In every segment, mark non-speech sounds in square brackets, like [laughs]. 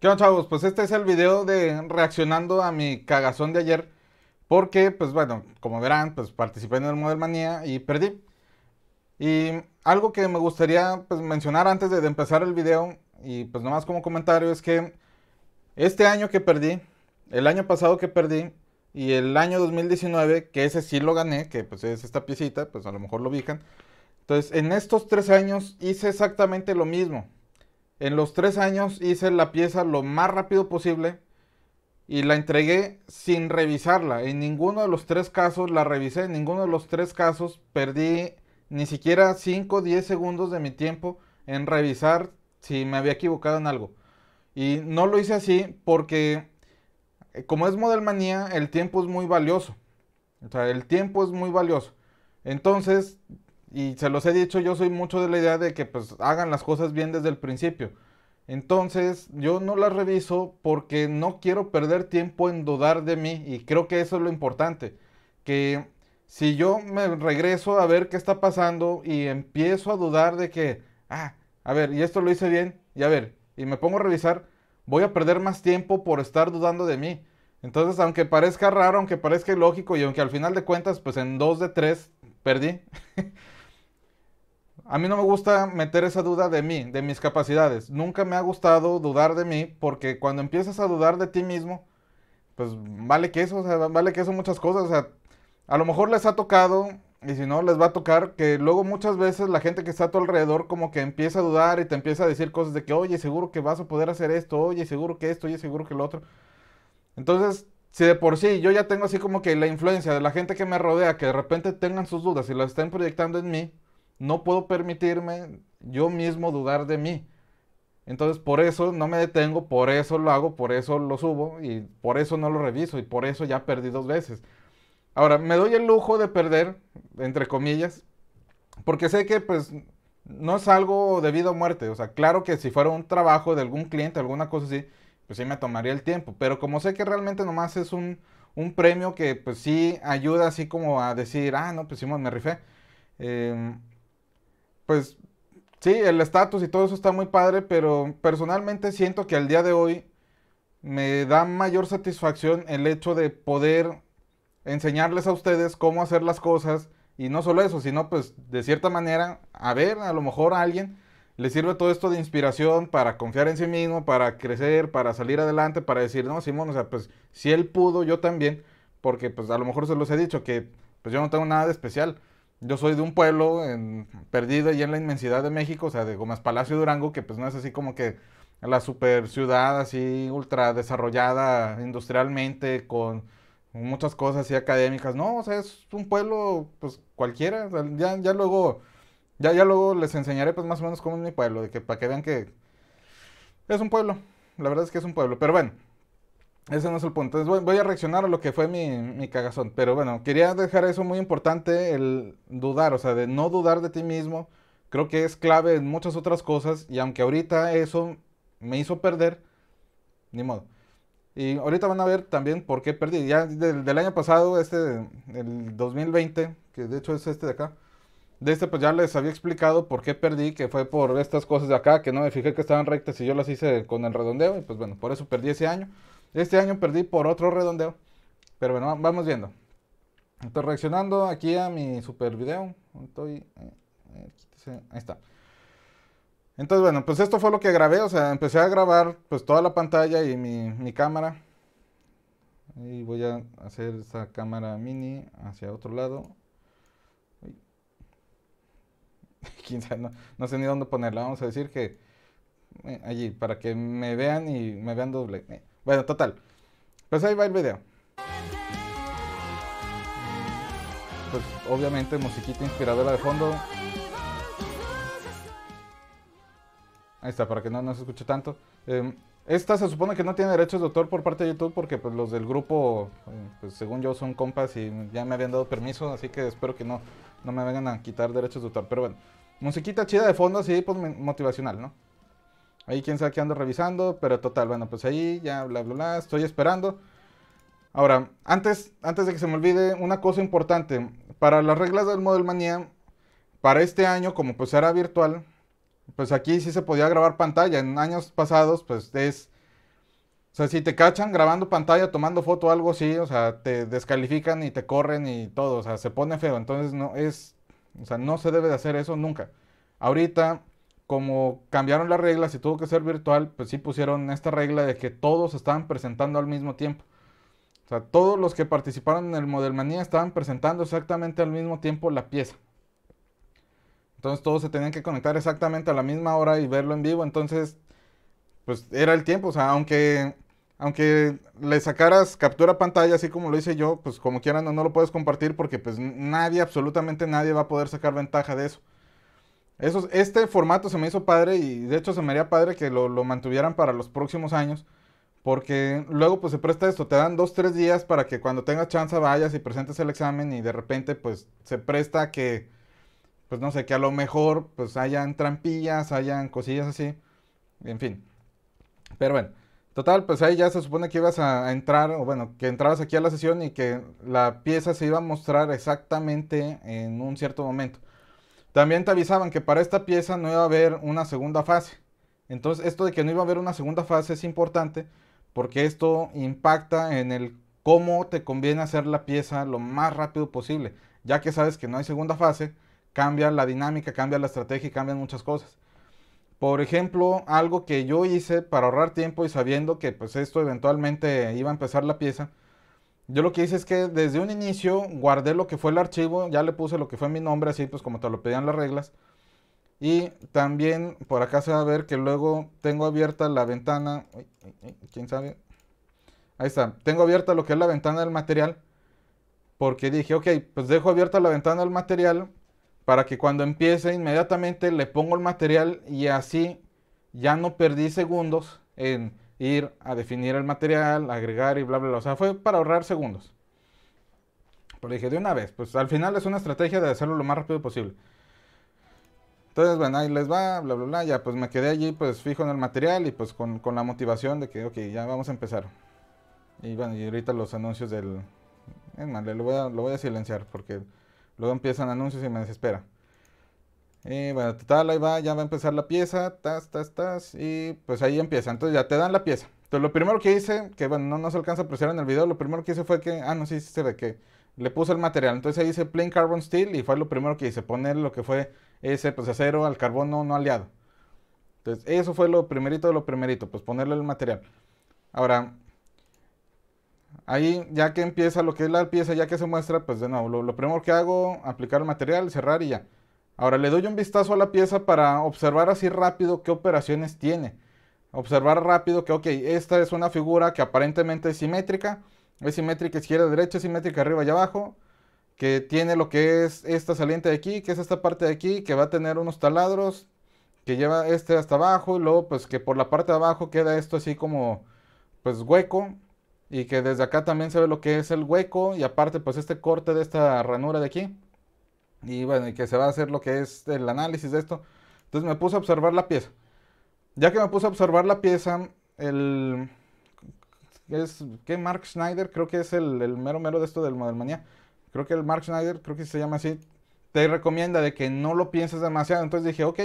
¿Qué onda, chavos? Pues este es el video de reaccionando a mi cagazón de ayer. Porque, pues bueno, como verán, pues participé en el Model Manía y perdí. Y algo que me gustaría pues, mencionar antes de, empezar el video, y pues nomás como comentario, es que este año que perdí, el año pasado que perdí, y el año 2019, que ese sí lo gané, que pues es esta piecita, pues a lo mejor lo ubican. Entonces, en estos tres años hice exactamente lo mismo. En los tres años hice la pieza lo más rápido posible y la entregué sin revisarla. En ninguno de los tres casos la revisé, en ninguno de los tres casos perdí ni siquiera 5 o 10 segundos de mi tiempo en revisar si me había equivocado en algo. Y no lo hice así porque eh, como es Manía, el tiempo es muy valioso. O sea, el tiempo es muy valioso. Entonces, y se los he dicho, yo soy mucho de la idea de que pues hagan las cosas bien desde el principio. Entonces, yo no las reviso porque no quiero perder tiempo en dudar de mí y creo que eso es lo importante. Que si yo me regreso a ver qué está pasando y empiezo a dudar de que, ah, a ver, y esto lo hice bien, y a ver, y me pongo a revisar, voy a perder más tiempo por estar dudando de mí. Entonces, aunque parezca raro, aunque parezca ilógico y aunque al final de cuentas, pues en dos de tres perdí. [laughs] A mí no me gusta meter esa duda de mí, de mis capacidades. Nunca me ha gustado dudar de mí porque cuando empiezas a dudar de ti mismo, pues vale que eso, vale que eso muchas cosas. O sea, a lo mejor les ha tocado y si no, les va a tocar que luego muchas veces la gente que está a tu alrededor como que empieza a dudar y te empieza a decir cosas de que, oye, seguro que vas a poder hacer esto, oye, seguro que esto, oye, seguro que lo otro. Entonces, si de por sí yo ya tengo así como que la influencia de la gente que me rodea, que de repente tengan sus dudas y las estén proyectando en mí, no puedo permitirme yo mismo dudar de mí. Entonces, por eso no me detengo, por eso lo hago, por eso lo subo y por eso no lo reviso y por eso ya perdí dos veces. Ahora, me doy el lujo de perder, entre comillas, porque sé que pues no es algo debido a muerte. O sea, claro que si fuera un trabajo de algún cliente, alguna cosa así, pues sí me tomaría el tiempo. Pero como sé que realmente nomás es un, premio que pues sí ayuda así como a decir, ah, no, pues sí me rifé. Eh, pues sí, el estatus y todo eso está muy padre, pero personalmente siento que al día de hoy me da mayor satisfacción el hecho de poder enseñarles a ustedes cómo hacer las cosas y no solo eso, sino pues de cierta manera, a ver, a lo mejor a alguien le sirve todo esto de inspiración para confiar en sí mismo, para crecer, para salir adelante, para decir, no, Simón, o sea, pues si él pudo, yo también, porque pues a lo mejor se los he dicho que pues yo no tengo nada de especial, yo soy de un pueblo en, perdido y en la inmensidad de México, o sea, de Gómez Palacio Durango, que pues no es así como que la super ciudad así ultra desarrollada industrialmente con muchas cosas así académicas. No, o sea, es un pueblo pues cualquiera. ya, ya luego ya, ya luego les enseñaré pues más o menos cómo es mi pueblo, de que para que vean que es un pueblo. La verdad es que es un pueblo, pero bueno. Ese no es el punto. Entonces voy, a reaccionar a lo que fue mi, cagazón. Pero bueno, quería dejar eso muy importante, el dudar, o sea, de no dudar de ti mismo. Creo que es clave en muchas otras cosas y aunque ahorita eso me hizo perder, ni modo. Y ahorita van a ver también por qué perdí. Ya del, del año pasado, este, el 2020, que de hecho es este de acá, de este pues ya les había explicado por qué perdí, que fue por estas cosas de acá, que no me fijé que estaban rectas y yo las hice con el redondeo y pues bueno, por eso perdí ese año. Este año perdí por otro redondeo. Pero bueno, vamos viendo. Estoy reaccionando aquí a mi super video. Eh, eh, ahí está. Entonces, bueno, pues esto fue lo que grabé. O sea, empecé a grabar pues toda la pantalla y mi, cámara. Y voy a hacer esta cámara mini hacia otro lado. [laughs] no, sé ni dónde ponerla. Vamos a decir que eh, allí, para que me vean y me vean doble. Bueno, total. Pues ahí va el video. Pues obviamente musiquita inspiradora de fondo. Ahí está, para que no, se escuche tanto. Em, esta se supone que no tiene derechos de autor por parte de YouTube porque pues, los del grupo, eh, pues, según yo, son compas y ya me habían dado permiso, así que espero que no, no me vengan a quitar derechos de autor. Pero bueno, musiquita chida de fondo, así pues motivacional, ¿no? Ahí quién sabe qué ando revisando, pero total, bueno, pues ahí ya bla bla bla, estoy esperando. Ahora, antes, antes de que se me olvide, una cosa importante. Para las reglas del Model Manía, para este año, como pues era virtual, pues aquí sí se podía grabar pantalla. En años pasados, pues es... O sea, si te cachan grabando pantalla, tomando foto algo así, o sea, te descalifican y te corren y todo, o sea, se pone feo. Entonces no es... O sea, no se debe de hacer eso nunca. Ahorita como cambiaron las reglas y tuvo que ser virtual, pues sí pusieron esta regla de que todos estaban presentando al mismo tiempo. O sea, todos los que participaron en el Modelmanía estaban presentando exactamente al mismo tiempo la pieza. Entonces todos se tenían que conectar exactamente a la misma hora y verlo en vivo. Entonces, pues era el tiempo. O sea, aunque, aunque le sacaras captura pantalla, así como lo hice yo, pues como quieran no lo puedes compartir porque pues nadie, absolutamente nadie va a poder sacar ventaja de eso este formato se me hizo padre y de hecho se me haría padre que lo, mantuvieran para los próximos años. Porque luego pues se presta esto, te dan dos, tres días para que cuando tengas chance vayas y presentes el examen y de repente pues se presta que, pues no sé, que a lo mejor pues hayan trampillas, hayan cosillas así, en fin. Pero bueno, total, pues ahí ya se supone que ibas a entrar, o bueno, que entrabas aquí a la sesión y que la pieza se iba a mostrar exactamente en un cierto momento. También te avisaban que para esta pieza no iba a haber una segunda fase. Entonces, esto de que no iba a haber una segunda fase es importante porque esto impacta en el cómo te conviene hacer la pieza lo más rápido posible. Ya que sabes que no hay segunda fase, cambia la dinámica, cambia la estrategia y cambian muchas cosas. Por ejemplo, algo que yo hice para ahorrar tiempo y sabiendo que pues esto eventualmente iba a empezar la pieza, yo lo que hice es que desde un inicio guardé lo que fue el archivo, ya le puse lo que fue mi nombre, así pues como te lo pedían las reglas. Y también por acá se va a ver que luego tengo abierta la ventana, quién sabe, ahí está, tengo abierta lo que es la ventana del material, porque dije, ok, pues dejo abierta la ventana del material para que cuando empiece inmediatamente le pongo el material y así ya no perdí segundos en ir a definir el material, agregar y bla, bla, bla. O sea, fue para ahorrar segundos. Pero dije, de una vez, pues al final es una estrategia de hacerlo lo más rápido posible. Entonces, bueno, ahí les va, bla, bla, bla. Ya, pues me quedé allí, pues fijo en el material y pues con, la motivación de que, ok, ya vamos a empezar. Y bueno, y ahorita los anuncios del... Es lo voy a silenciar porque luego empiezan anuncios y me desespera. Y bueno, total, ahí va, ya va a empezar la pieza, tas, tas, tas, y pues ahí empieza. Entonces ya te dan la pieza. Entonces lo primero que hice, que bueno, no, se alcanza a apreciar en el video, lo primero que hice fue que, ah, no, sí, se ve que le puse el material. Entonces ahí hice plain carbon steel y fue lo primero que hice, poner lo que fue ese, pues acero al carbono no aliado. Entonces eso fue lo primerito de lo primerito, pues ponerle el material. Ahora, ahí ya que empieza lo que es la pieza, ya que se muestra, pues de nuevo, lo primero que hago, aplicar el material, cerrar y ya. Ahora le doy un vistazo a la pieza para observar así rápido qué operaciones tiene. Observar rápido que, ok, esta es una figura que aparentemente es simétrica. Es simétrica izquierda-derecha, simétrica arriba y abajo. Que tiene lo que es esta saliente de aquí, que es esta parte de aquí, que va a tener unos taladros. Que lleva este hasta abajo y luego pues que por la parte de abajo queda esto así como pues hueco. Y que desde acá también se ve lo que es el hueco y aparte pues este corte de esta ranura de aquí. Y bueno, y que se va a hacer lo que es el análisis de esto. Entonces me puse a observar la pieza. Ya que me puse a observar la pieza, el... Es, ¿Qué? Mark Schneider, creo que es el, mero mero de esto del Modelmania Creo que el Mark Schneider, creo que se llama así, te recomienda de que no lo pienses demasiado. Entonces dije, ok,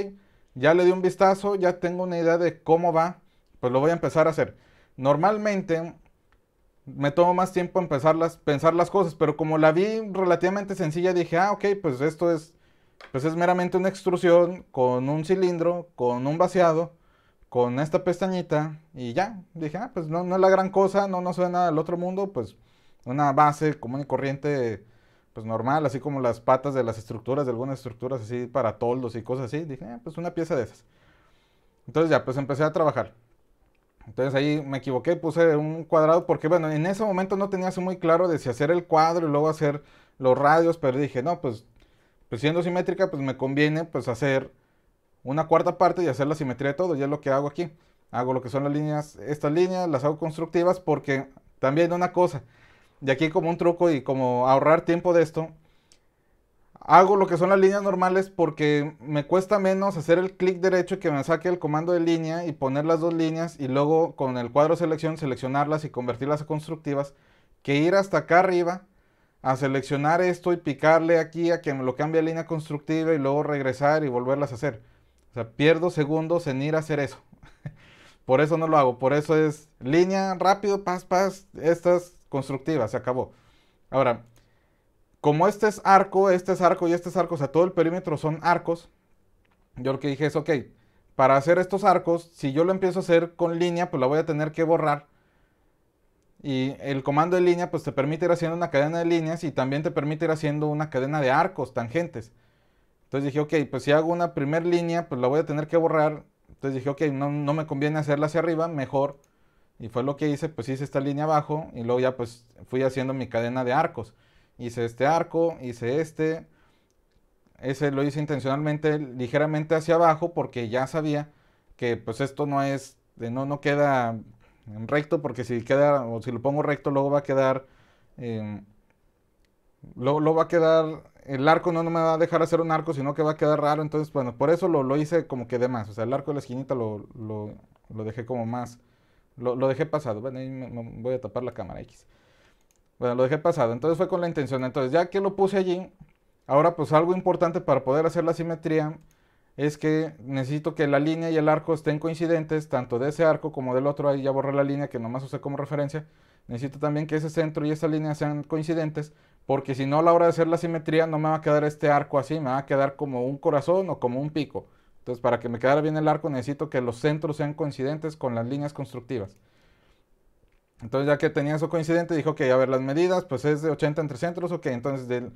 ya le di un vistazo, ya tengo una idea de cómo va, pues lo voy a empezar a hacer. Normalmente me tomo más tiempo en pensar las, pensar las cosas, pero como la vi relativamente sencilla, dije, ah, ok, pues esto es, pues es meramente una extrusión con un cilindro, con un vaciado, con esta pestañita, y ya, dije, ah, pues no, no es la gran cosa, no, no suena al otro mundo, pues una base común y corriente, pues normal, así como las patas de las estructuras, de algunas estructuras así para toldos y cosas así, dije, ah, pues una pieza de esas. Entonces ya, pues empecé a trabajar. Entonces ahí me equivoqué, puse un cuadrado porque, bueno, en ese momento no tenía eso muy claro de si hacer el cuadro y luego hacer los radios, pero dije, no, pues, pues, siendo simétrica, pues me conviene pues hacer una cuarta parte y hacer la simetría de todo, ya es lo que hago aquí. Hago lo que son las líneas, estas líneas, las hago constructivas porque también una cosa, de aquí como un truco y como ahorrar tiempo de esto, hago lo que son las líneas normales porque me cuesta menos hacer el clic derecho que me saque el comando de línea y poner las dos líneas y luego con el cuadro selección seleccionarlas y convertirlas a constructivas que ir hasta acá arriba a seleccionar esto y picarle aquí a que me lo cambie a línea constructiva y luego regresar y volverlas a hacer. O sea, pierdo segundos en ir a hacer eso. [laughs] por eso no lo hago, por eso es línea, rápido, paz, pas, estas constructivas, se acabó. Ahora, como este es arco, este es arco y este es arco, o sea, todo el perímetro son arcos, yo lo que dije es, ok, para hacer estos arcos, si yo lo empiezo a hacer con línea, pues la voy a tener que borrar. Y el comando de línea, pues te permite ir haciendo una cadena de líneas y también te permite ir haciendo una cadena de arcos, tangentes. Entonces dije, ok, pues si hago una primera línea, pues la voy a tener que borrar. Entonces dije, ok, no, no me conviene hacerla hacia arriba, mejor. Y fue lo que hice, pues hice esta línea abajo y luego ya pues fui haciendo mi cadena de arcos hice este arco, hice este. Ese lo hice intencionalmente ligeramente hacia abajo porque ya sabía que pues esto no es, eh, no, no queda en recto porque si queda, o si lo pongo recto luego va a quedar, em, luego, va a quedar, el arco no, me va a dejar hacer un arco sino que va a quedar raro. Entonces, bueno, por eso lo, hice como que de más. O sea, el arco de la esquinita lo, lo, dejé como más, lo, dejé pasado. Bueno, ahí me voy a tapar la cámara X. Bueno, lo dejé pasado. Entonces fue con la intención. Entonces, ya que lo puse allí, ahora pues algo importante para poder hacer la simetría es que necesito que la línea y el arco estén coincidentes, tanto de ese arco como del otro. Ahí ya borré la línea que nomás usé como referencia. Necesito también que ese centro y esa línea sean coincidentes, porque si no a la hora de hacer la simetría no me va a quedar este arco así, me va a quedar como un corazón o como un pico. Entonces, para que me quedara bien el arco necesito que los centros sean coincidentes con las líneas constructivas. Entonces, ya que tenía eso coincidente, dijo que, ya a ver, las medidas, pues es de 80 entre centros, ok, entonces de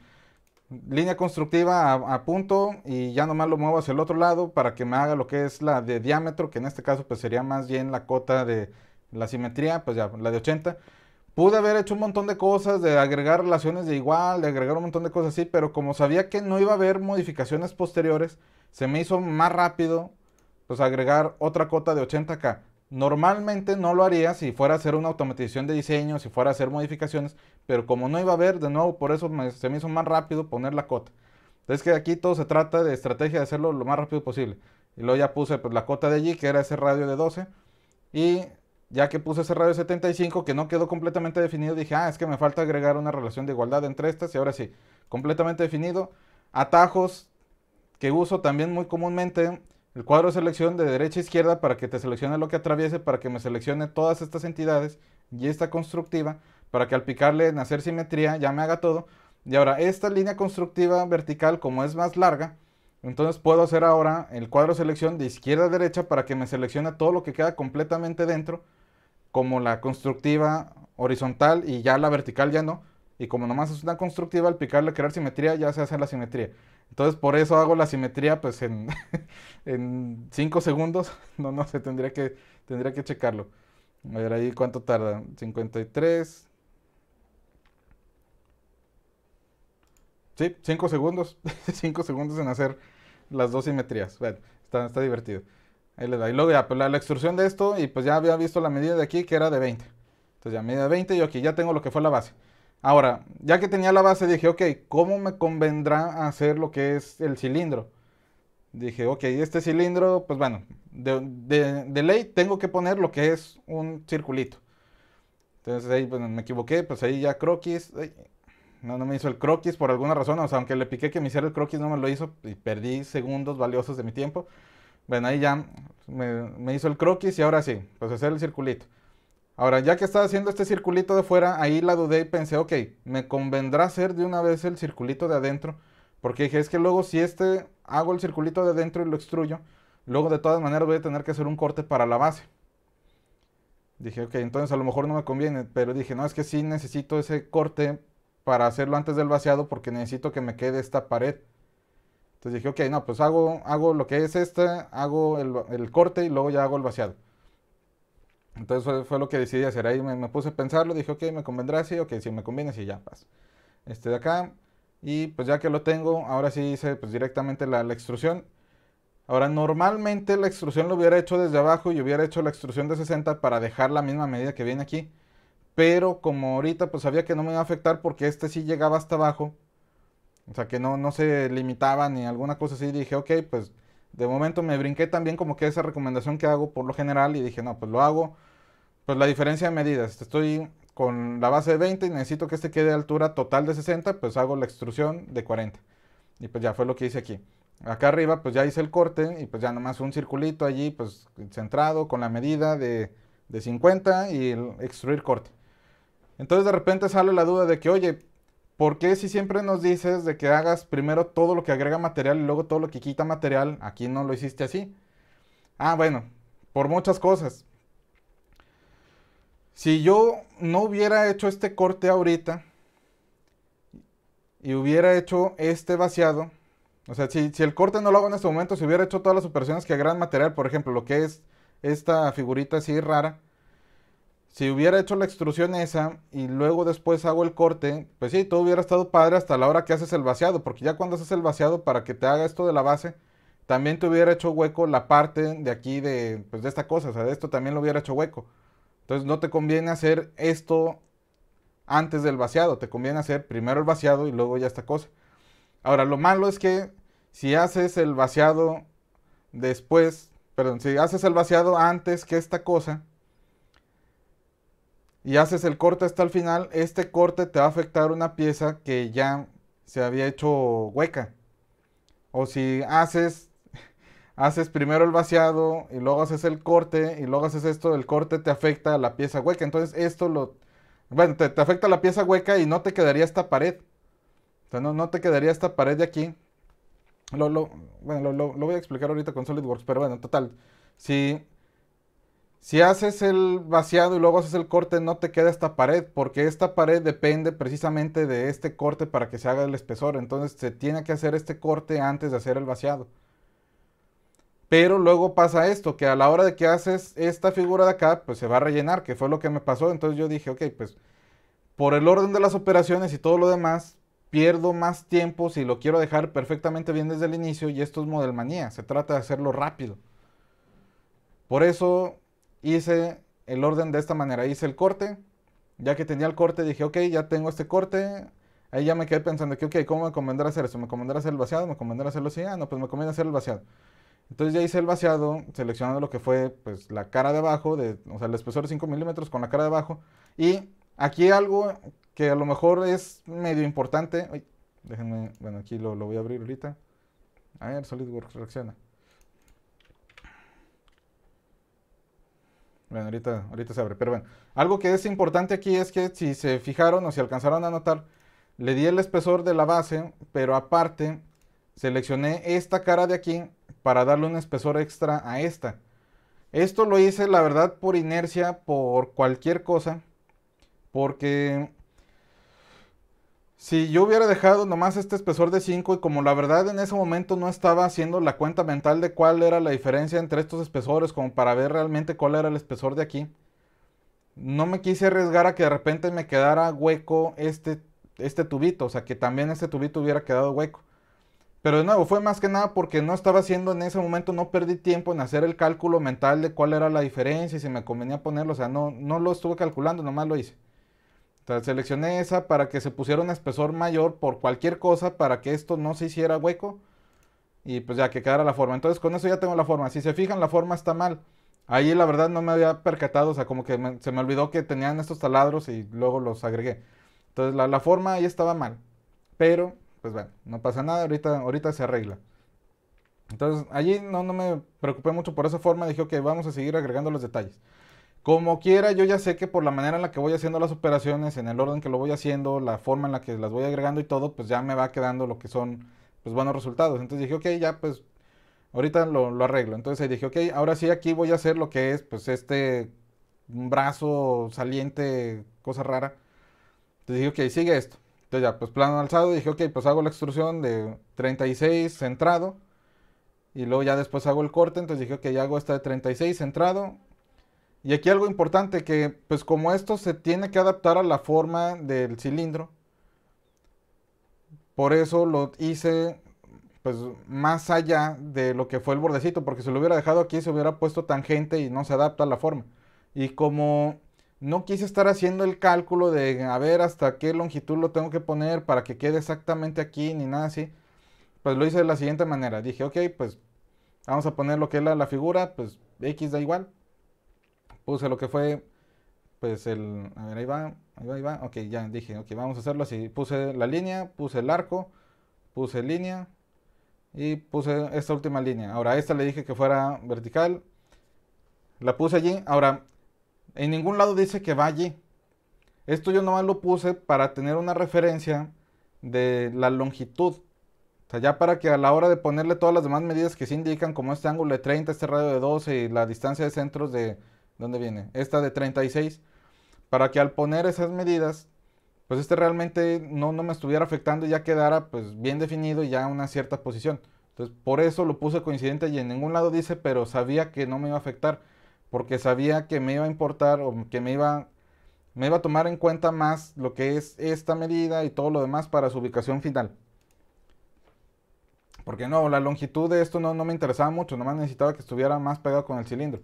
línea constructiva a, punto y ya nomás lo muevo hacia el otro lado para que me haga lo que es la de diámetro, que en este caso pues sería más bien la cota de la simetría, pues ya, la de 80. Pude haber hecho un montón de cosas, de agregar relaciones de igual, de agregar un montón de cosas así, pero como sabía que no iba a haber modificaciones posteriores, se me hizo más rápido pues agregar otra cota de 80 acá. Normalmente no lo haría si fuera a hacer una automatización de diseño, si fuera a hacer modificaciones, pero como no iba a haber, de nuevo, por eso se me hizo más rápido poner la cota. Entonces que aquí todo se trata de estrategia de hacerlo lo más rápido posible. Y luego ya puse pues, la cota de allí, que era ese radio de 12. Y ya que puse ese radio de 75, que no quedó completamente definido, dije, ah, es que me falta agregar una relación de igualdad entre estas. Y ahora sí, completamente definido. Atajos que uso también muy comúnmente el cuadro de selección de derecha a izquierda para que te seleccione lo que atraviese, para que me seleccione todas estas entidades y esta constructiva, para que al picarle en hacer simetría ya me haga todo. Y ahora esta línea constructiva vertical como es más larga, entonces puedo hacer ahora el cuadro de selección de izquierda a derecha para que me seleccione todo lo que queda completamente dentro, como la constructiva horizontal y ya la vertical ya no, y como nomás es una constructiva, al picarle crear simetría ya se hace la simetría. Entonces por eso hago la simetría pues en 5 [laughs] segundos. [laughs] No, no se tendría que, tendría que checarlo. A ver ahí cuánto tarda. 53. Sí, 5 segundos. 5 [laughs] segundos en hacer las dos simetrías. Bueno, está, está divertido. Ahí le da. Y luego ya, pues la, la, extrusión de esto, y pues ya había visto la medida de aquí que era de 20. Entonces ya medida de 20 y aquí ya tengo lo que fue la base. Ahora, ya que tenía la base, dije, ok, ¿cómo me convendrá hacer lo que es el cilindro? Dije, ok, este cilindro, pues bueno, de, ley tengo que poner lo que es un circulito. Entonces ahí bueno, pues, me equivoqué, pues ahí ya croquis. no, no me hizo el croquis por alguna razón, o sea, aunque le piqué que me hiciera el croquis, no me lo hizo y perdí segundos valiosos de mi tiempo. Bueno, ahí ya me hizo el croquis y ahora sí, pues hacer el circulito. Ahora, ya que estaba haciendo este circulito de fuera, ahí la dudé y pensé, ok, me convendrá hacer de una vez el circulito de adentro, porque dije, es que luego si este hago el circulito de adentro y lo extruyo, luego de todas maneras voy a tener que hacer un corte para la base. Dije, ok, entonces a lo mejor no me conviene, pero dije, no, es que sí necesito ese corte para hacerlo antes del vaciado porque necesito que me quede esta pared. Entonces dije, ok, no, pues hago, hago lo que es este, hago el corte y luego ya hago el vaciado. Entonces fue, lo que decidí hacer. Ahí me, puse a pensarlo, dije, ok, me convendrá así, ok, si me conviene, sí, ya pas. Este de acá, y pues ya que lo tengo, ahora sí hice pues directamente la, extrusión. Ahora, normalmente la extrusión lo hubiera hecho desde abajo y hubiera hecho la extrusión de 60 para dejar la misma medida que viene aquí. Pero como ahorita pues sabía que no me iba a afectar porque este sí llegaba hasta abajo. O sea que no se limitaba ni alguna cosa así. Dije, ok, pues de momento me brinqué también como que esa recomendación que hago por lo general y dije, no, pues lo hago pues la diferencia de medidas. Estoy con la base de 20 y necesito que este quede de altura total de 60, pues hago la extrusión de 40. Y pues ya fue lo que hice aquí. Acá arriba pues ya hice el corte y pues ya nomás un circulito allí pues centrado con la medida de, de 50 y el extruir corte. Entonces de repente sale la duda de que, oye, ¿por qué si siempre nos dices de que hagas primero todo lo que agrega material y luego todo lo que quita material, aquí no lo hiciste así? Ah, bueno, por muchas cosas. Si yo no hubiera hecho este corte ahorita y hubiera hecho este vaciado, o sea, si, el corte no lo hago en este momento, si hubiera hecho todas las operaciones que gran material, por ejemplo, lo que es esta figurita así rara, si hubiera hecho la extrusión esa y luego después hago el corte, pues sí, todo hubiera estado padre hasta la hora que haces el vaciado, porque ya cuando haces el vaciado para que te haga esto de la base, también te hubiera hecho hueco la parte de aquí de, pues de esta cosa, o sea, de esto también lo hubiera hecho hueco. Entonces no te conviene hacer esto antes del vaciado, te conviene hacer primero el vaciado y luego ya esta cosa. Ahora, lo malo es que si haces el vaciado después, perdón, si haces el vaciado antes que esta cosa y haces el corte hasta el final, este corte te va a afectar una pieza que ya se había hecho hueca. O si haces haces primero el vaciado y luego haces el corte y luego haces esto, el corte te afecta a la pieza hueca. Entonces esto lo... Bueno, te, afecta a la pieza hueca y no te quedaría esta pared. O sea, no, te quedaría esta pared de aquí. Lo, lo, bueno, lo, lo, voy a explicar ahorita con SolidWorks, pero bueno, total. Si, si haces el vaciado y luego haces el corte, no te queda esta pared, porque esta pared depende precisamente de este corte para que se haga el espesor. Entonces se tiene que hacer este corte antes de hacer el vaciado. Pero luego pasa esto, que a la hora de que haces esta figura de acá, pues se va a rellenar, que fue lo que me pasó. Entonces yo dije, ok, pues por el orden de las operaciones y todo lo demás, pierdo más tiempo si lo quiero dejar perfectamente bien desde el inicio y esto es modelmanía, se trata de hacerlo rápido. Por eso hice el orden de esta manera, hice el corte, ya que tenía el corte dije, ok, ya tengo este corte, ahí ya me quedé pensando que, ok, ¿cómo me convendrá hacer eso? ¿Me convendrá hacer el vaciado? ¿Me convendrá hacerlo así? Ah, no, pues me conviene hacer el vaciado. Entonces ya hice el vaciado, seleccionando lo que fue pues, la cara de abajo, o sea, el espesor de 5 milímetros con la cara de abajo. Y aquí algo que a lo mejor es medio importante. déjenme, bueno, aquí lo, lo voy a abrir ahorita. A ver, SolidWorks reacciona. Bueno, ahorita, ahorita se abre, pero bueno. Algo que es importante aquí es que si se fijaron o si alcanzaron a notar, le di el espesor de la base, pero aparte seleccioné esta cara de aquí para darle un espesor extra a esta. Esto lo hice la verdad por inercia, por cualquier cosa, porque si yo hubiera dejado nomás este espesor de 5 y como la verdad en ese momento no estaba haciendo la cuenta mental de cuál era la diferencia entre estos espesores como para ver realmente cuál era el espesor de aquí, no me quise arriesgar a que de repente me quedara hueco este, este tubito, o sea que también este tubito hubiera quedado hueco. Pero de nuevo, fue más que nada porque no estaba haciendo en ese momento, no perdí tiempo en hacer el cálculo mental de cuál era la diferencia y si me convenía ponerlo. O sea, no, no lo estuve calculando, nomás lo hice. entonces seleccioné esa para que se pusiera un espesor mayor por cualquier cosa para que esto no se hiciera hueco. Y pues ya que quedara la forma. Entonces con eso ya tengo la forma. Si se fijan, la forma está mal. Ahí la verdad no me había percatado. O sea, como que se me olvidó que tenían estos taladros y luego los agregué. Entonces la, la forma ahí estaba mal. Pero pues bueno, no pasa nada, ahorita, ahorita se arregla. Entonces, allí no, no me preocupé mucho por esa forma, dije, ok, vamos a seguir agregando los detalles. Como quiera, yo ya sé que por la manera en la que voy haciendo las operaciones, en el orden que lo voy haciendo, la forma en la que las voy agregando y todo, pues ya me va quedando lo que son pues, buenos resultados. Entonces dije, ok, ya pues ahorita lo, lo arreglo. Entonces ahí dije, ok, ahora sí aquí voy a hacer lo que es pues este brazo saliente, cosa rara. Entonces dije, ok, sigue esto. Entonces ya, pues plano alzado, dije, ok, pues hago la extrusión de 36 centrado. Y luego ya después hago el corte, entonces dije, ok, ya hago esta de 36 centrado. Y aquí algo importante, que pues como esto se tiene que adaptar a la forma del cilindro, por eso lo hice pues más allá de lo que fue el bordecito, porque si lo hubiera dejado aquí se hubiera puesto tangente y no se adapta a la forma. Y como no quise estar haciendo el cálculo de a ver hasta qué longitud lo tengo que poner para que quede exactamente aquí ni nada así. Pues lo hice de la siguiente manera. Dije, ok, pues vamos a poner lo que es la, figura, pues X da igual. Puse lo que fue, pues el, a ver, ahí va, ahí va, ahí va. Ok, ya dije, ok, vamos a hacerlo así. Puse la línea, puse el arco, puse línea y puse esta última línea. Ahora, esta le dije que fuera vertical. La puse allí. Ahora, en ningún lado dice que va allí. Esto yo nomás lo puse para tener una referencia de la longitud. O sea, ya para que a la hora de ponerle todas las demás medidas que se indican, como este ángulo de 30, este radio de 12 y la distancia de centros de... ¿Dónde viene? Esta de 36. Para que al poner esas medidas, pues este realmente no, no me estuviera afectando y ya quedara pues bien definido y ya una cierta posición. Entonces, por eso lo puse coincidente y en ningún lado dice, pero sabía que no me iba a afectar porque sabía que me iba a importar o que me iba, me iba a tomar en cuenta más lo que es esta medida y todo lo demás para su ubicación final. Porque no, la longitud de esto no, me interesaba mucho, nomás necesitaba que estuviera más pegado con el cilindro.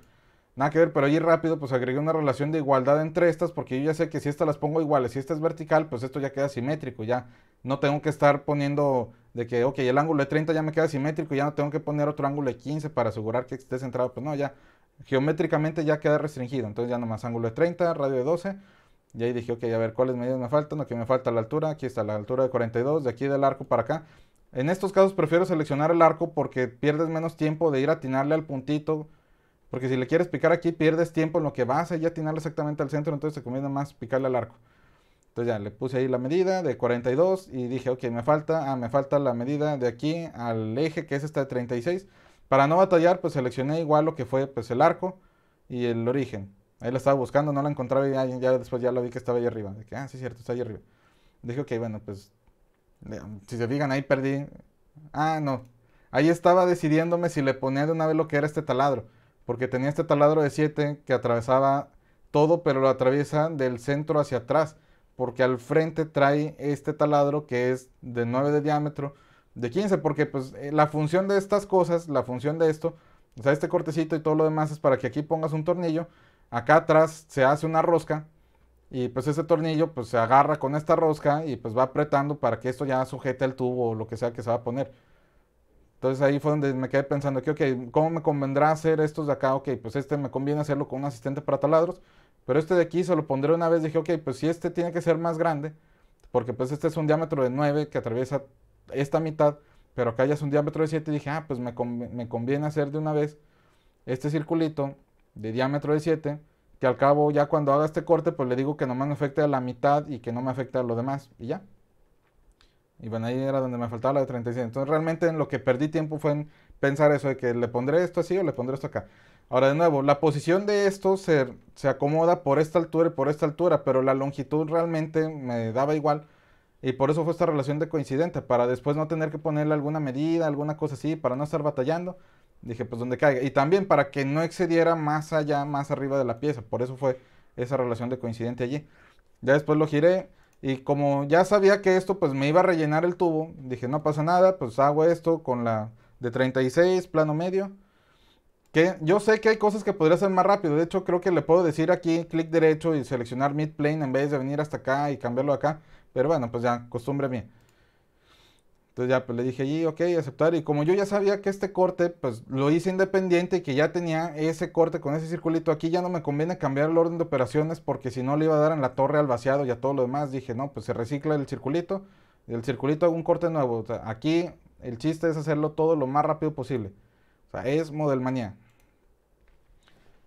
Nada que ver, pero allí rápido pues agregué una relación de igualdad entre estas porque yo ya sé que si estas las pongo iguales, si esta es vertical, pues esto ya queda simétrico, ya no tengo que estar poniendo de que, ok, el ángulo de 30 ya me queda simétrico, ya no tengo que poner otro ángulo de 15 para asegurar que esté centrado, pues no, ya geométricamente ya queda restringido. Entonces ya nomás ángulo de 30, radio de 12. Y ahí dije, ok, a ver, ¿cuáles medidas me faltan? Aquí me falta la altura, aquí está la altura de 42, de aquí del arco para acá. En estos casos prefiero seleccionar el arco porque pierdes menos tiempo de ir a atinarle al puntito. Porque si le quieres picar aquí, pierdes tiempo en lo que vas a a atinarle exactamente al centro, entonces te conviene más picarle al arco. Entonces ya le puse ahí la medida de 42 y dije, ok, me falta, ah, me falta la medida de aquí al eje que es esta de 36. Para no batallar, pues seleccioné igual lo que fue pues, el arco y el origen. Ahí la estaba buscando, no la encontraba y ya, después ya la vi que estaba ahí arriba. Dije, ah, sí, cierto, está ahí arriba. Dije, ok, bueno, pues si se fijan, ahí perdí. Ah, no. Ahí estaba decidiéndome si le ponía de una vez lo que era este taladro. Porque tenía este taladro de 7 que atravesaba todo, pero lo atraviesa del centro hacia atrás. Porque al frente trae este taladro que es de 9 de diámetro de 15, porque pues eh, la función de estas cosas, la función de esto, o sea, este cortecito y todo lo demás es para que aquí pongas un tornillo, acá atrás se hace una rosca y pues ese tornillo pues se agarra con esta rosca y pues va apretando para que esto ya sujete el tubo o lo que sea que se va a poner. Entonces ahí fue donde me quedé pensando que, ok, ¿cómo me convendrá hacer estos de acá? Ok, pues este me conviene hacerlo con un asistente para taladros, pero este de aquí se lo pondré una vez, dije, ok, pues si este tiene que ser más grande, porque pues este es un diámetro de 9 que atraviesa esta mitad, pero que hayas un diámetro de 7, dije, ah, pues me, me conviene hacer de una vez este circulito de diámetro de 7, que al cabo ya cuando haga este corte, pues le digo que nomás me afecte a la mitad y que no me afecte a lo demás, y ya. Y bueno, ahí era donde me faltaba la de 37. Entonces realmente en lo que perdí tiempo fue en pensar eso de que le pondré esto así o le pondré esto acá. Ahora de nuevo, la posición de esto se, se acomoda por esta altura y por esta altura, pero la longitud realmente me daba igual y por eso fue esta relación de coincidente, para después no tener que ponerle alguna medida, alguna cosa así, para no estar batallando. Dije, pues donde caiga. Y también para que no excediera más allá, más arriba de la pieza. Por eso fue esa relación de coincidente allí. Ya después lo giré y como ya sabía que esto pues me iba a rellenar el tubo, dije, no pasa nada, pues hago esto con la de 36, plano medio. Que yo sé que hay cosas que podría ser más rápido. De hecho, creo que le puedo decir aquí clic derecho y seleccionar mid plane en vez de venir hasta acá y cambiarlo acá. Pero bueno, pues ya, costumbre mía. Entonces ya pues, le dije y ok, aceptar. Y como yo ya sabía que este corte, pues lo hice independiente y que ya tenía ese corte con ese circulito, aquí ya no me conviene cambiar el orden de operaciones porque si no le iba a dar en la torre al vaciado y a todo lo demás. Dije, no, pues se recicla el circulito. el circulito hago un corte nuevo. aquí el chiste es hacerlo todo lo más rápido posible. O sea, es manía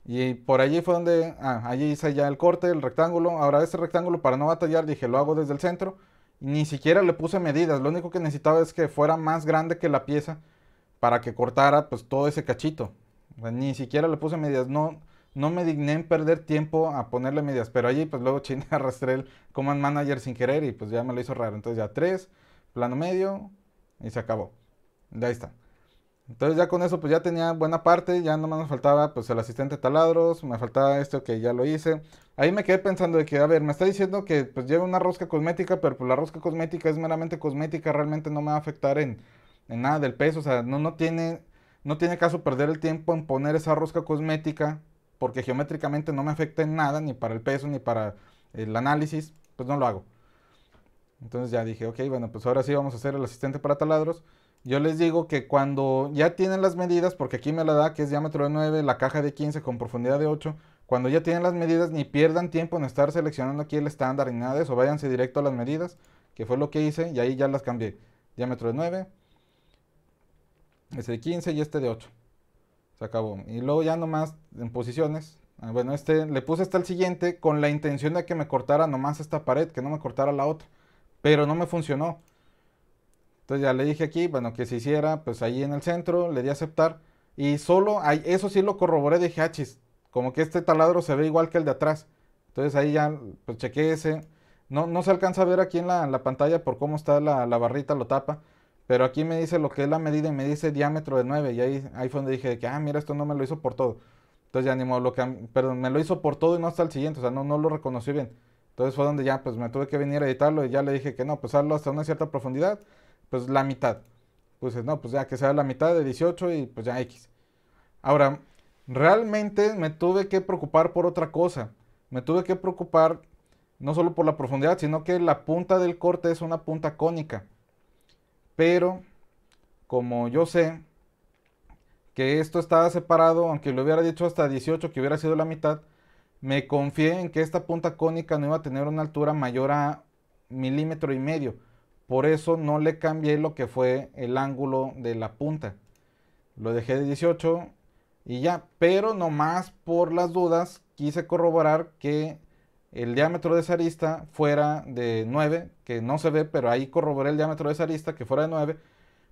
y por allí fue donde, ah, allí hice ya el corte, el rectángulo. Ahora este rectángulo para no batallar dije, lo hago desde el centro. Ni siquiera le puse medidas, lo único que necesitaba es que fuera más grande que la pieza para que cortara pues todo ese cachito. ni siquiera le puse medidas, no, no me digné en perder tiempo a ponerle medidas, pero allí pues luego [laughs] china arrastré el Command Manager sin querer y pues ya me lo hizo raro. Entonces ya tres, plano medio y se acabó. Ya está. Entonces ya con eso pues ya tenía buena parte, ya nomás me faltaba pues el asistente taladros, me faltaba esto que ya lo hice. Ahí me quedé pensando de que, a ver, me está diciendo que pues lleve una rosca cosmética, pero pues la rosca cosmética es meramente cosmética, realmente no me va a afectar en, nada del peso, o sea, no, no, tiene, no tiene caso perder el tiempo en poner esa rosca cosmética, porque geométricamente no me afecta en nada, ni para el peso, ni para el análisis, pues no lo hago. Entonces ya dije, ok, bueno, pues ahora sí vamos a hacer el asistente para taladros. Yo les digo que cuando ya tienen las medidas, porque aquí me la da que es diámetro de 9, la caja de 15 con profundidad de 8, cuando ya tienen las medidas ni pierdan tiempo en estar seleccionando aquí el estándar ni nada de eso, váyanse directo a las medidas, que fue lo que hice y ahí ya las cambié. Diámetro de 9, este de 15 y este de 8. Se acabó. Y luego ya nomás en posiciones. Ah, bueno, este le puse hasta el siguiente con la intención de que me cortara nomás esta pared, que no me cortara la otra. Pero no me funcionó. Entonces ya le dije aquí, bueno, que se hiciera, pues ahí en el centro, le di a aceptar. Y solo, ahí, eso sí lo corroboré, dije, Hachis. Ah, como que este taladro se ve igual que el de atrás. Entonces ahí ya, pues chequé ese. No, no se alcanza a ver aquí en la, pantalla por cómo está la, barrita, lo tapa. Pero aquí me dice lo que es la medida y me dice diámetro de 9. Y ahí, fue donde dije que, ah, mira, esto no me lo hizo por todo. Entonces ya ni lo que, perdón, me lo hizo por todo y no hasta el siguiente, o sea, no, no lo reconocí bien. Entonces fue donde ya, pues me tuve que venir a editarlo y ya le dije que no, pues hazlo hasta una cierta profundidad pues la mitad. Pues no, pues ya que sea la mitad de 18 y pues ya X. Ahora, realmente me tuve que preocupar por otra cosa. Me tuve que preocupar no solo por la profundidad, sino que la punta del corte es una punta cónica. Pero, como yo sé que esto estaba separado, aunque lo hubiera dicho hasta 18, que hubiera sido la mitad, me confié en que esta punta cónica no iba a tener una altura mayor a milímetro y medio. Por eso no le cambié lo que fue el ángulo de la punta. Lo dejé de 18 y ya. Pero nomás por las dudas quise corroborar que el diámetro de esa arista fuera de 9, que no se ve, pero ahí corroboré el diámetro de esa arista que fuera de 9,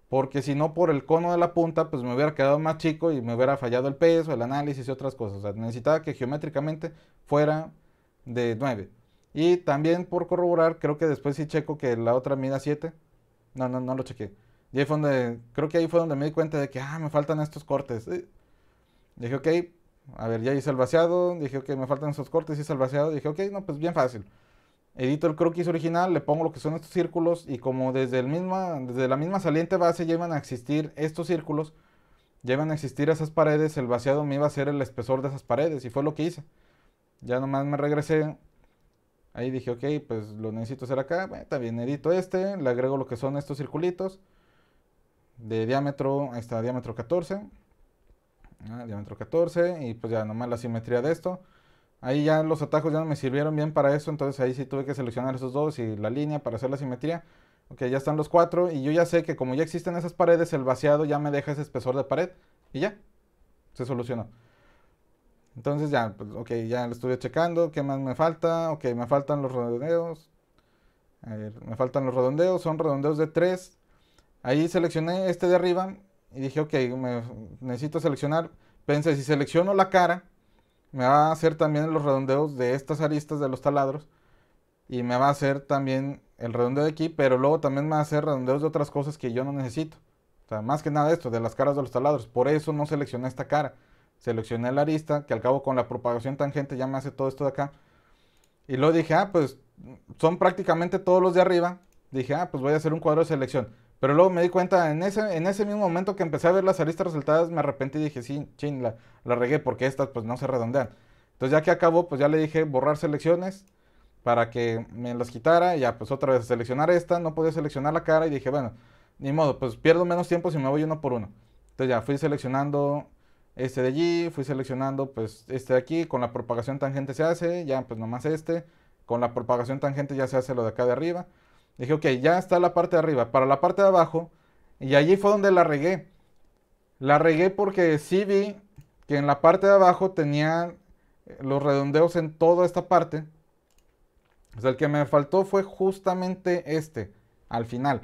porque si no por el cono de la punta, pues me hubiera quedado más chico y me hubiera fallado el peso, el análisis y otras cosas. necesitaba que geométricamente fuera de 9. Y también por corroborar, creo que después sí checo que la otra mida 7. No, no, no lo chequé. ahí creo que ahí fue donde me di cuenta de que, ah, me faltan estos cortes. dije, ok, a ver, ya hice el vaciado. Dije, ok, me faltan esos cortes, hice el vaciado. Dije, ok, no, pues bien fácil. Edito el croquis original, le pongo lo que son estos círculos y como desde, el misma, desde la misma saliente base llevan a existir estos círculos, llevan a existir esas paredes, el vaciado me iba a ser el espesor de esas paredes y fue lo que hice. Ya nomás me regresé Ahí dije, ok, pues lo necesito hacer acá. Bueno, también edito este, le agrego lo que son estos circulitos de diámetro, ahí está, diámetro 14. Ah, diámetro 14 y pues ya nomás la simetría de esto. Ahí ya los atajos ya no me sirvieron bien para eso, entonces ahí sí tuve que seleccionar esos dos y la línea para hacer la simetría. Ok, ya están los cuatro y yo ya sé que como ya existen esas paredes, el vaciado ya me deja ese espesor de pared y ya, se solucionó. Entonces ya, pues, ok, ya lo estuve checando, ¿qué más me falta? Ok, me faltan los redondeos. me faltan los redondeos, son redondeos de 3. Ahí seleccioné este de arriba y dije, ok, me, necesito seleccionar. Pensé, si selecciono la cara, me va a hacer también los redondeos de estas aristas de los taladros. Y me va a hacer también el redondeo de aquí, pero luego también me va a hacer redondeos de otras cosas que yo no necesito. O sea, más que nada esto, de las caras de los taladros. Por eso no seleccioné esta cara seleccioné la arista, que al cabo con la propagación tangente ya me hace todo esto de acá. Y luego dije, ah, pues son prácticamente todos los de arriba. Dije, ah, pues voy a hacer un cuadro de selección. Pero luego me di cuenta, en ese, en ese mismo momento que empecé a ver las aristas resultadas, me arrepentí y dije, sí, ching, la, la regué porque estas pues no se redondean. Entonces ya que acabó, pues ya le dije borrar selecciones para que me las quitara. Y ya pues otra vez seleccionar esta, no podía seleccionar la cara y dije, bueno, ni modo, pues pierdo menos tiempo si me voy uno por uno. Entonces ya fui seleccionando este de allí, fui seleccionando pues este de aquí, con la propagación tangente se hace, ya pues nomás este, con la propagación tangente ya se hace lo de acá de arriba. Dije, ok, ya está la parte de arriba, para la parte de abajo, y allí fue donde la regué. La regué porque sí vi que en la parte de abajo tenía eh, los redondeos en toda esta parte. O sea, el que me faltó fue justamente este, al final.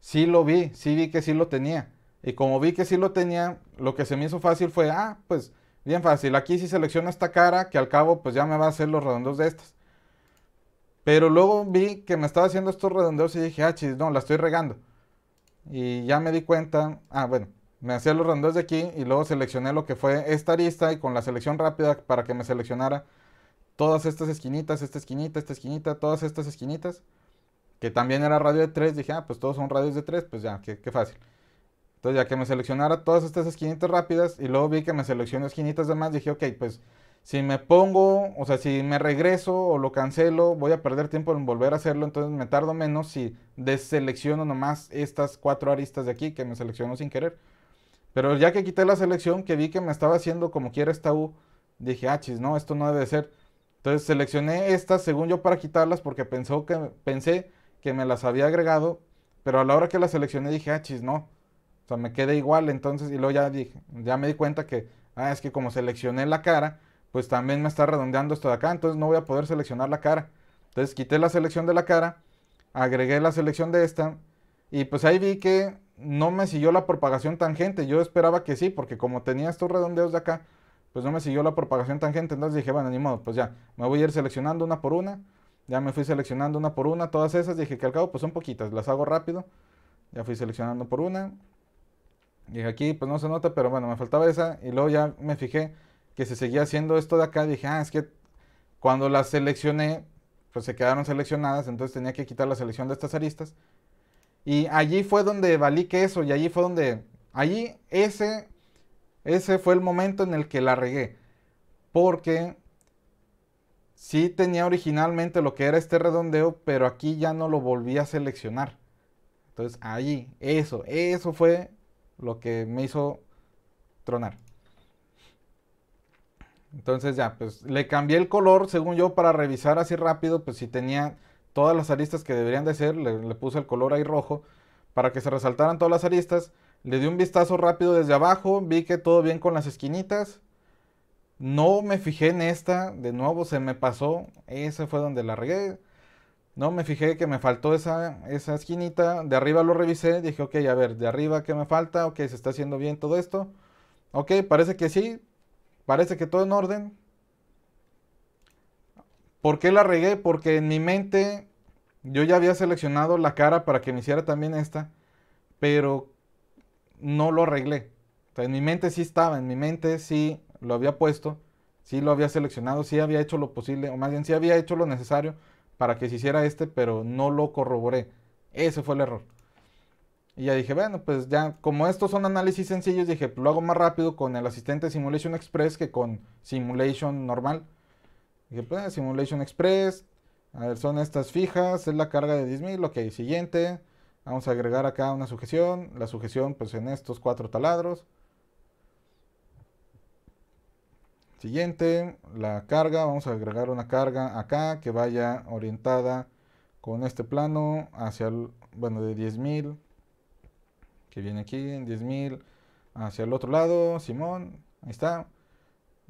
Sí lo vi, sí vi que sí lo tenía. Y como vi que sí lo tenía, lo que se me hizo fácil fue, ah, pues bien fácil, aquí sí selecciono esta cara, que al cabo pues ya me va a hacer los redondeos de estas. Pero luego vi que me estaba haciendo estos redondeos y dije, ah, chis, no, la estoy regando. Y ya me di cuenta, ah, bueno, me hacía los redondeos de aquí y luego seleccioné lo que fue esta arista y con la selección rápida para que me seleccionara todas estas esquinitas, esta esquinita, esta esquinita, todas estas esquinitas, que también era radio de 3, dije, ah, pues todos son radios de 3, pues ya, qué fácil. Entonces, ya que me seleccionara todas estas esquinitas rápidas y luego vi que me seleccionó esquinitas de más, dije, ok, pues si me pongo, o sea, si me regreso o lo cancelo, voy a perder tiempo en volver a hacerlo, entonces me tardo menos si deselecciono nomás estas cuatro aristas de aquí que me seleccionó sin querer. Pero ya que quité la selección, que vi que me estaba haciendo como quiera esta U, dije, ah, chis, no, esto no debe ser. Entonces seleccioné estas, según yo, para quitarlas porque pensó que, pensé que me las había agregado, pero a la hora que las seleccioné dije, ah, chis, no, me quedé igual entonces y luego ya dije, ya me di cuenta que, ah, es que como seleccioné la cara, pues también me está redondeando esto de acá, entonces no voy a poder seleccionar la cara. Entonces quité la selección de la cara, agregué la selección de esta y pues ahí vi que no me siguió la propagación tangente. Yo esperaba que sí, porque como tenía estos redondeos de acá, pues no me siguió la propagación tangente. Entonces dije, bueno, ni modo, pues ya, me voy a ir seleccionando una por una. Ya me fui seleccionando una por una, todas esas. Dije que al cabo, pues son poquitas, las hago rápido. Ya fui seleccionando por una, Dije, aquí pues no se nota, pero bueno, me faltaba esa. Y luego ya me fijé que se seguía haciendo esto de acá. Dije, ah, es que cuando las seleccioné, pues se quedaron seleccionadas, entonces tenía que quitar la selección de estas aristas. Y allí fue donde valí que eso, y allí fue donde, allí ese, ese fue el momento en el que la regué. Porque sí tenía originalmente lo que era este redondeo, pero aquí ya no lo volví a seleccionar. Entonces allí, eso, eso fue lo que me hizo tronar. Entonces ya, pues le cambié el color, según yo, para revisar así rápido, pues si tenía todas las aristas que deberían de ser, le, puse el color ahí rojo para que se resaltaran todas las aristas. Le di un vistazo rápido desde abajo, vi que todo bien con las esquinitas. No me fijé en esta, de nuevo se me pasó, ese fue donde la regué. No, me fijé que me faltó esa, esa esquinita. De arriba lo revisé. Dije, ok, a ver, de arriba, ¿qué me falta? Ok, se está haciendo bien todo esto. Ok, parece que sí. Parece que todo en orden. ¿Por qué la regué? Porque en mi mente yo ya había seleccionado la cara para que me hiciera también esta. Pero no lo arreglé. en mi mente sí estaba. En mi mente sí lo había puesto. Sí lo había seleccionado. Sí había hecho lo posible. O más bien sí había hecho lo necesario para que se hiciera este, pero no lo corroboré. Ese fue el error. Y ya dije, bueno, pues ya, como estos son análisis sencillos, dije, lo hago más rápido con el asistente Simulation Express que con Simulation normal. Dije, pues Simulation Express, a ver, son estas fijas, es la carga de 10.000, ok, siguiente. Vamos a agregar acá una sujeción, la sujeción pues en estos cuatro taladros. Siguiente, la carga. Vamos a agregar una carga acá que vaya orientada con este plano hacia el, bueno, de 10.000 que viene aquí en 10.000 hacia el otro lado, Simón, ahí está.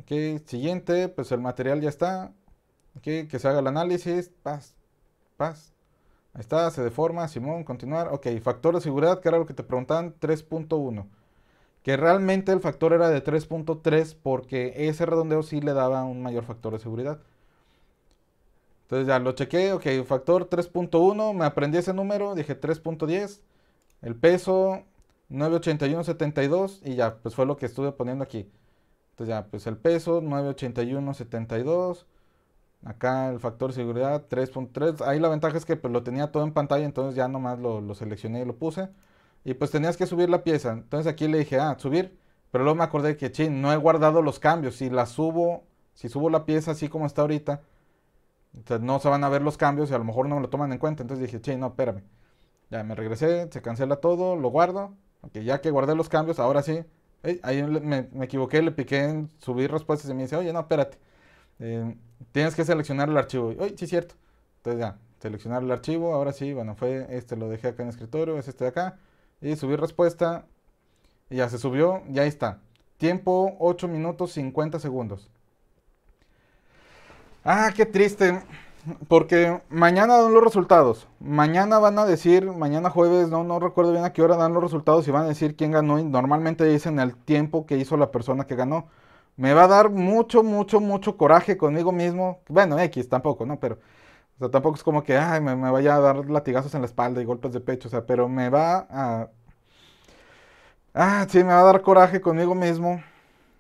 ok, siguiente, pues el material ya está. ok, que se haga el análisis, paz, paz. Ahí está, se deforma, Simón, continuar. Ok, factor de seguridad, que era lo que te preguntaban, 3.1. Que realmente el factor era de 3.3 porque ese redondeo sí le daba un mayor factor de seguridad. Entonces ya lo chequé, ok, factor 3.1, me aprendí ese número, dije 3.10, el peso 981.72 y ya, pues fue lo que estuve poniendo aquí. Entonces ya, pues el peso 981.72, acá el factor de seguridad 3.3, ahí la ventaja es que pues, lo tenía todo en pantalla, entonces ya nomás lo, lo seleccioné y lo puse y pues tenías que subir la pieza. Entonces aquí le dije, ah, subir. Pero luego me acordé que, ching, no he guardado los cambios. Si la subo, si subo la pieza así como está ahorita, entonces no se van a ver los cambios y a lo mejor no me lo toman en cuenta. Entonces dije, ching, no, espérame. Ya me regresé, se cancela todo, lo guardo. ya que guardé los cambios, ahora sí. ahí me, equivoqué, le piqué en subir respuestas y me dice, oye, no, espérate. Em, tienes que seleccionar el archivo. oye, sí, cierto. Entonces ya, seleccionar el archivo. Ahora sí, bueno, fue este, lo dejé acá en el escritorio, es este de acá y subir respuesta. ya se subió, ya está. Tiempo 8 minutos 50 segundos. Ah, qué triste. Porque mañana dan los resultados. Mañana van a decir, mañana jueves, no, no recuerdo bien a qué hora dan los resultados y van a decir quién ganó. Y normalmente dicen el tiempo que hizo la persona que ganó. Me va a dar mucho, mucho, mucho coraje conmigo mismo. Bueno, X tampoco, ¿no? Pero o sea, tampoco es como que, ay, me, vaya a dar latigazos en la espalda y golpes de pecho, o sea, pero me va a... Ah, sí, me va a dar coraje conmigo mismo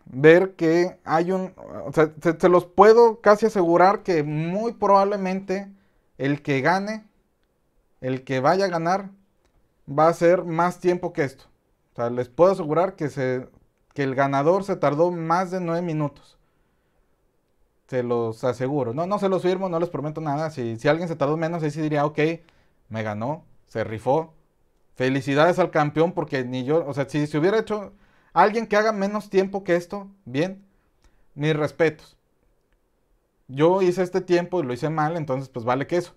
ver que hay un... O sea, se, los puedo casi asegurar que muy probablemente el que gane, el que vaya a ganar, va a ser más tiempo que esto. O sea, les puedo asegurar que, se, que el ganador se tardó más de nueve minutos se este, los aseguro. No, no se los firmo, no les prometo nada. Si, si alguien se tardó menos, ahí sí diría, ok, me ganó, se rifó. Felicidades al campeón, porque ni yo, o sea, si se hubiera hecho alguien que haga menos tiempo que esto, bien, mis respetos. Yo hice este tiempo y lo hice mal, entonces pues vale que eso.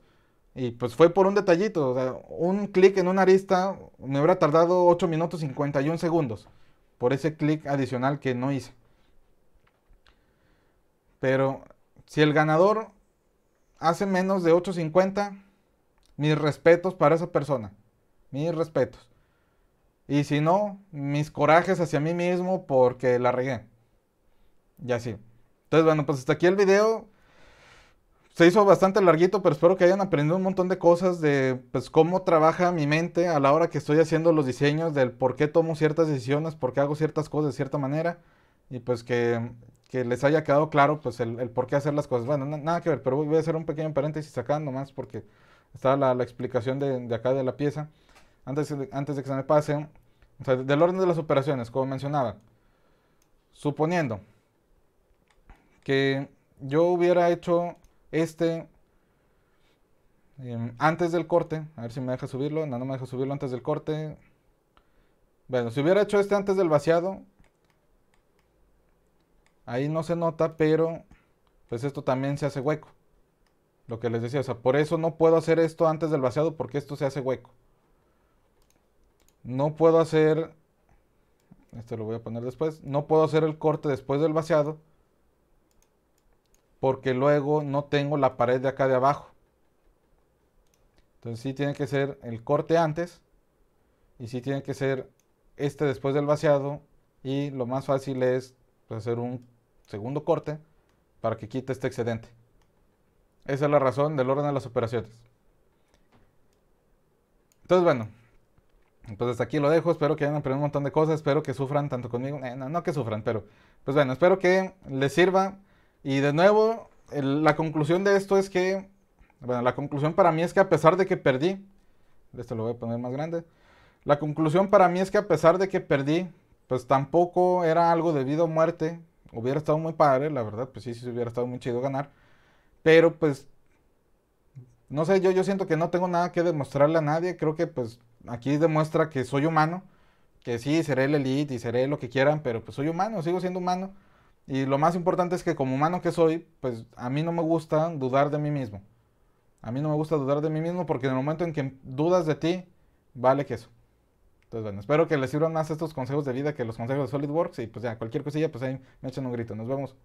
Y pues fue por un detallito, o sea, un clic en una arista me hubiera tardado 8 minutos 51 segundos por ese clic adicional que no hice. Pero si el ganador hace menos de 8.50, mis respetos para esa persona. Mis respetos. Y si no, mis corajes hacia mí mismo porque la regué. Y así. Entonces, bueno, pues hasta aquí el video. Se hizo bastante larguito, pero espero que hayan aprendido un montón de cosas de pues, cómo trabaja mi mente a la hora que estoy haciendo los diseños, del por qué tomo ciertas decisiones, por qué hago ciertas cosas de cierta manera. Y pues que que les haya quedado claro pues el, por qué hacer las cosas. Bueno, nada que ver, pero voy a hacer un pequeño paréntesis acá nomás porque está la, explicación de, acá de la pieza. Antes de, antes de que se me pase, o sea, del orden de las operaciones, como mencionaba, suponiendo que yo hubiera hecho este em, antes del corte, a ver si me deja subirlo, no, no me deja subirlo antes del corte. Bueno, si hubiera hecho este antes del vaciado, Ahí no se nota, pero pues esto también se hace hueco. Lo que les decía, o sea, por eso no puedo hacer esto antes del vaciado porque esto se hace hueco. No puedo hacer, esto lo voy a poner después, no puedo hacer el corte después del vaciado porque luego no tengo la pared de acá de abajo. Entonces sí tiene que ser el corte antes y sí tiene que ser este después del vaciado y lo más fácil es pues, hacer un segundo corte para que quite este excedente. Esa es la razón del orden de las operaciones. Entonces, bueno, pues hasta aquí lo dejo. Espero que hayan aprendido un montón de cosas. Espero que sufran tanto conmigo. Eh, no, que sufran, pero pues bueno, espero que les sirva. Y de nuevo, la conclusión de esto es que, bueno, la conclusión para mí es que a pesar de que perdí, esto lo voy a poner más grande. La conclusión para mí es que a pesar de que perdí, pues tampoco era algo debido a muerte, Hubiera estado muy padre, la verdad, pues sí, sí hubiera estado muy chido ganar. Pero pues, no sé, yo, yo siento que no tengo nada que demostrarle a nadie. Creo que pues aquí demuestra que soy humano. Que sí, seré el elite y seré lo que quieran, pero pues soy humano, sigo siendo humano. Y lo más importante es que como humano que soy, pues a mí no me gusta dudar de mí mismo. A mí no me gusta dudar de mí mismo porque en el momento en que dudas de ti, vale que eso. Entonces, espero que les sirvan más estos consejos de vida que los consejos de SolidWorks. Y pues ya, cualquier cosilla, pues ahí me echan un grito. Nos vemos.